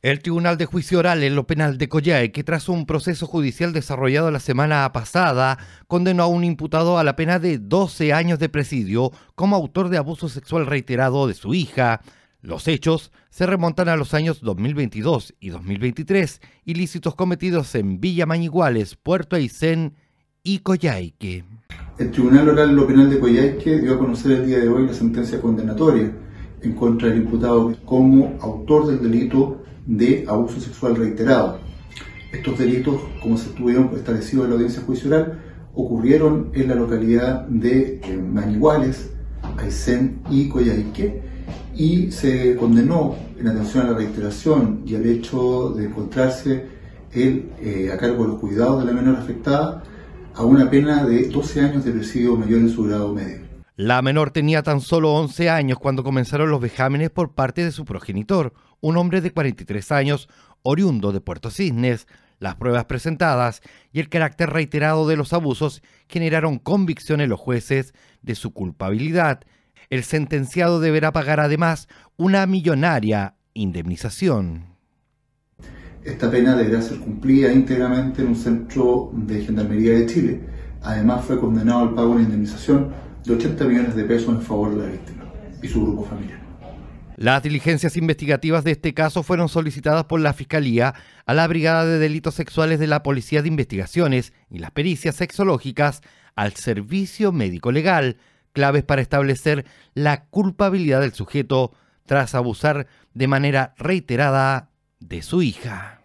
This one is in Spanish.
El Tribunal de Juicio Oral en lo penal de Coyhaique, tras un proceso judicial desarrollado la semana pasada, condenó a un imputado a la pena de 12 años de presidio como autor de abuso sexual reiterado de su hija. Los hechos se remontan a los años 2022 y 2023, ilícitos cometidos en Villa Mañiguales, Puerto Aysén y Coyhaique. El Tribunal Oral en lo penal de Coyhaique dio a conocer el día de hoy la sentencia condenatoria en contra del imputado como autor del delito de abuso sexual reiterado. Estos delitos, como se estuvieron establecidos en la audiencia judicial, ocurrieron en la localidad de eh, Maniguales, Aysén y Coyhaique y se condenó en atención a la reiteración y al hecho de encontrarse él eh, a cargo de los cuidados de la menor afectada a una pena de 12 años de presidio mayor en su grado medio. La menor tenía tan solo 11 años cuando comenzaron los vejámenes por parte de su progenitor, un hombre de 43 años, oriundo de Puerto Cisnes. Las pruebas presentadas y el carácter reiterado de los abusos generaron convicción en los jueces de su culpabilidad. El sentenciado deberá pagar además una millonaria indemnización. Esta pena deberá ser cumplida íntegramente en un centro de Gendarmería de Chile. Además fue condenado al pago de una indemnización de 80 millones de pesos en favor de la víctima y su grupo familiar. Las diligencias investigativas de este caso fueron solicitadas por la Fiscalía a la Brigada de Delitos Sexuales de la Policía de Investigaciones y las pericias sexológicas al Servicio Médico Legal, claves para establecer la culpabilidad del sujeto tras abusar de manera reiterada de su hija.